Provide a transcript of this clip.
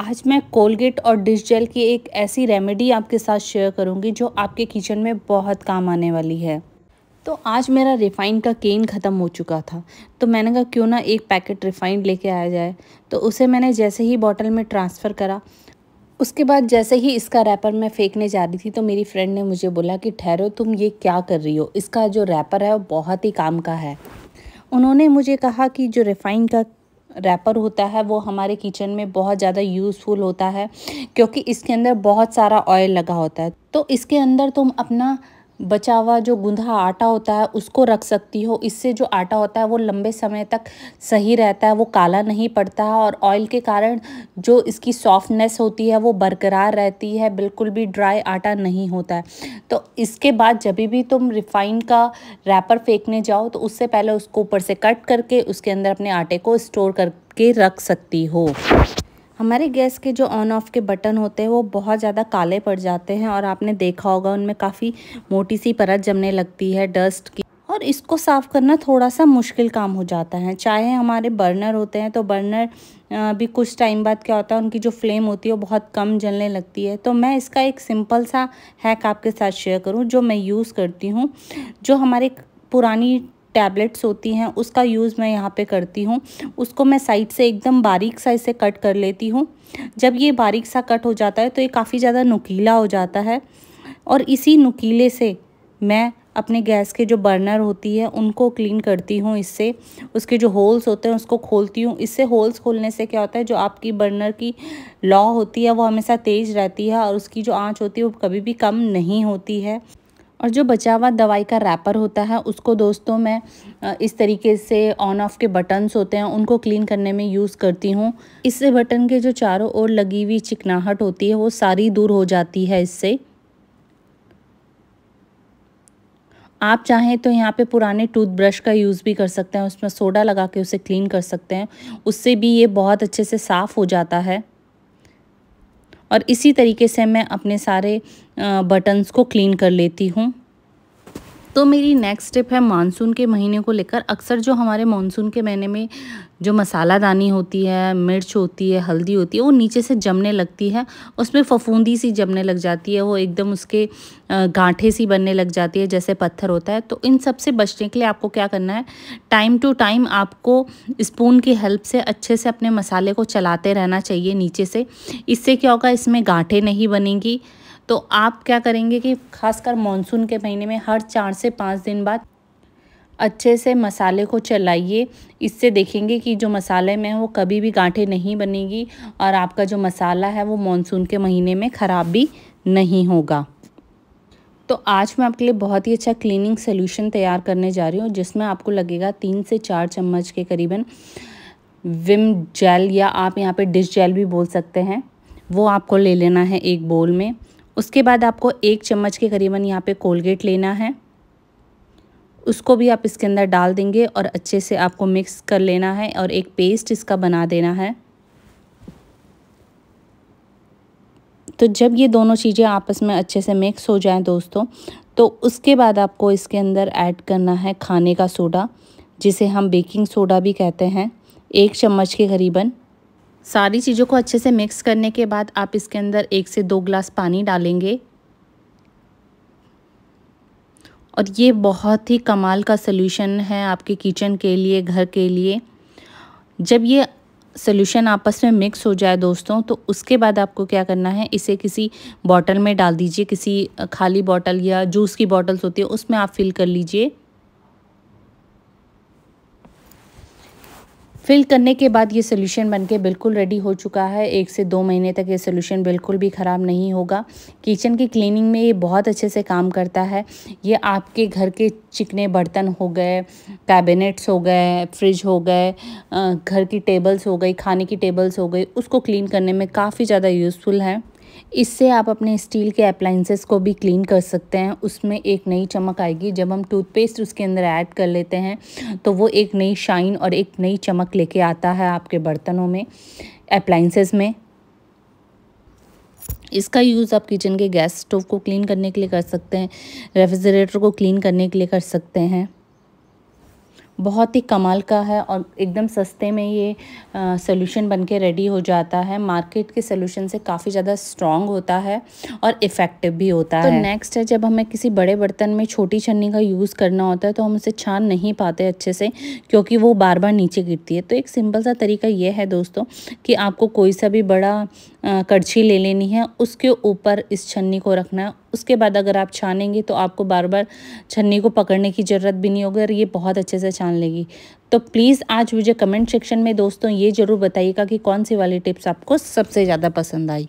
आज मैं कोलगेट और डिश जेल की एक ऐसी रेमेडी आपके साथ शेयर करूंगी जो आपके किचन में बहुत काम आने वाली है तो आज मेरा रिफ़ाइंड का केन ख़त्म हो चुका था तो मैंने कहा क्यों ना एक पैकेट रिफ़ाइंड लेके आया जाए तो उसे मैंने जैसे ही बॉटल में ट्रांसफ़र करा उसके बाद जैसे ही इसका रैपर मैं फेंकने जा रही थी तो मेरी फ्रेंड ने मुझे बोला कि ठहरो तुम ये क्या कर रही हो इसका जो रैपर है वो बहुत ही काम का है उन्होंने मुझे कहा कि जो रिफ़ाइंड का रैपर होता है वो हमारे किचन में बहुत ज़्यादा यूज़फुल होता है क्योंकि इसके अंदर बहुत सारा ऑयल लगा होता है तो इसके अंदर तुम अपना बचा हुआ जो गूंधा आटा होता है उसको रख सकती हो इससे जो आटा होता है वो लंबे समय तक सही रहता है वो काला नहीं पड़ता है और ऑयल के कारण जो इसकी सॉफ्टनेस होती है वो बरकरार रहती है बिल्कुल भी ड्राई आटा नहीं होता है तो इसके बाद जब भी तुम रिफाइन का रैपर फेंकने जाओ तो उससे पहले उसको ऊपर से कट करके उसके अंदर अपने आटे को स्टोर करके रख सकती हो हमारे गैस के जो ऑन ऑफ़ के बटन होते हैं वो बहुत ज़्यादा काले पड़ जाते हैं और आपने देखा होगा उनमें काफ़ी मोटी सी परत जमने लगती है डस्ट की और इसको साफ़ करना थोड़ा सा मुश्किल काम हो जाता है चाहे हमारे बर्नर होते हैं तो बर्नर भी कुछ टाइम बाद क्या होता है उनकी जो फ्लेम होती है वो बहुत कम जलने लगती है तो मैं इसका एक सिंपल सा हैक आपके साथ शेयर करूँ जो मैं यूज़ करती हूँ जो हमारे पुरानी टैबलेट्स होती हैं उसका यूज़ मैं यहाँ पे करती हूँ उसको मैं साइड से एकदम बारीक सा इसे कट कर लेती हूँ जब ये बारीक सा कट हो जाता है तो ये काफ़ी ज़्यादा नुकीला हो जाता है और इसी नुकीले से मैं अपने गैस के जो बर्नर होती है उनको क्लीन करती हूँ इससे उसके जो होल्स होते हैं उसको खोलती हूँ इससे होल्स खोलने से क्या होता है जो आपकी बर्नर की लॉ होती है वो हमेशा तेज़ रहती है और उसकी जो आँच होती है वो कभी भी कम नहीं होती है और जो बचा हुआ दवाई का रैपर होता है उसको दोस्तों मैं इस तरीके से ऑन ऑफ के बटन्स होते हैं उनको क्लीन करने में यूज़ करती हूँ इससे बटन के जो चारों ओर लगी हुई चिकनाहट होती है वो सारी दूर हो जाती है इससे आप चाहें तो यहाँ पे पुराने टूथब्रश का यूज़ भी कर सकते हैं उसमें सोडा लगा के उसे क्लीन कर सकते हैं उससे भी ये बहुत अच्छे से साफ़ हो जाता है और इसी तरीके से मैं अपने सारे बटन्स को क्लीन कर लेती हूँ तो मेरी नेक्स्ट स्टेप है मानसून के महीने को लेकर अक्सर जो हमारे मानसून के महीने में जो मसाला दानी होती है मिर्च होती है हल्दी होती है वो नीचे से जमने लगती है उसमें फफूंदी सी जमने लग जाती है वो एकदम उसके गांठे सी बनने लग जाती है जैसे पत्थर होता है तो इन सब से बचने के लिए आपको क्या करना है टाइम टू टाइम आपको स्पून की हेल्प से अच्छे से अपने मसाले को चलाते रहना चाहिए नीचे से इससे क्या होगा इसमें गांठे नहीं बनेंगी तो आप क्या करेंगे कि खासकर मानसून के महीने में हर चार से पाँच दिन बाद अच्छे से मसाले को चलाइए इससे देखेंगे कि जो मसाले में वो कभी भी गांठे नहीं बनेगी और आपका जो मसाला है वो मानसून के महीने में ख़राब भी नहीं होगा तो आज मैं आपके लिए बहुत ही अच्छा क्लीनिंग सोल्यूशन तैयार करने जा रही हूँ जिसमें आपको लगेगा तीन से चार चम्मच के करीबन विम जेल या आप यहाँ पे डिश जेल भी बोल सकते हैं वो आपको ले लेना है एक बोल में उसके बाद आपको एक चम्मच के करीबन यहाँ पे कोलगेट लेना है उसको भी आप इसके अंदर डाल देंगे और अच्छे से आपको मिक्स कर लेना है और एक पेस्ट इसका बना देना है तो जब ये दोनों चीज़ें आपस में अच्छे से मिक्स हो जाएं दोस्तों तो उसके बाद आपको इसके अंदर ऐड करना है खाने का सोडा जिसे हम बेकिंग सोडा भी कहते हैं एक चम्मच के करीबन सारी चीज़ों को अच्छे से मिक्स करने के बाद आप इसके अंदर एक से दो ग्लास पानी डालेंगे और ये बहुत ही कमाल का सल्यूशन है आपके किचन के लिए घर के लिए जब ये सोल्यूशन आपस में मिक्स हो जाए दोस्तों तो उसके बाद आपको क्या करना है इसे किसी बॉटल में डाल दीजिए किसी खाली बॉटल या जूस की बॉटल्स होती है उसमें आप फिल कर लीजिए फिल करने के बाद ये सोल्यूशन बनके बिल्कुल रेडी हो चुका है एक से दो महीने तक ये सोल्यूशन बिल्कुल भी ख़राब नहीं होगा किचन की क्लीनिंग में ये बहुत अच्छे से काम करता है ये आपके घर के चिकने बर्तन हो गए कैबिनेट्स हो गए फ्रिज हो गए घर की टेबल्स हो गई खाने की टेबल्स हो गई उसको क्लीन करने में काफ़ी ज़्यादा यूज़फुल है इससे आप अपने स्टील के अप्लाइंसेस को भी क्लीन कर सकते हैं उसमें एक नई चमक आएगी जब हम टूथपेस्ट उसके अंदर ऐड कर लेते हैं तो वो एक नई शाइन और एक नई चमक लेके आता है आपके बर्तनों में अप्लाइंसेस में इसका यूज़ आप किचन के गैस स्टोव को क्लीन करने के लिए कर सकते हैं रेफ्रिजरेटर को क्लीन करने के लिए कर सकते हैं बहुत ही कमाल का है और एकदम सस्ते में ये सोल्यूशन बन के रेडी हो जाता है मार्केट के सोल्यूशन से काफ़ी ज़्यादा स्ट्रॉन्ग होता है और इफ़ेक्टिव भी होता तो है नेक्स्ट है जब हमें किसी बड़े बर्तन में छोटी छन्नी का यूज़ करना होता है तो हम उसे छान नहीं पाते अच्छे से क्योंकि वो बार बार नीचे गिरती है तो एक सिंपल सा तरीका ये है दोस्तों कि आपको कोई सा भी बड़ा कड़छी ले लेनी है उसके ऊपर इस छन्नी को रखना है उसके बाद अगर आप छानेंगे तो आपको बार बार छन्नी को पकड़ने की ज़रूरत भी नहीं होगी और ये बहुत अच्छे से छान लेगी तो प्लीज़ आज मुझे कमेंट सेक्शन में दोस्तों ये ज़रूर बताइएगा कि कौन सी वाली टिप्स आपको सबसे ज़्यादा पसंद आई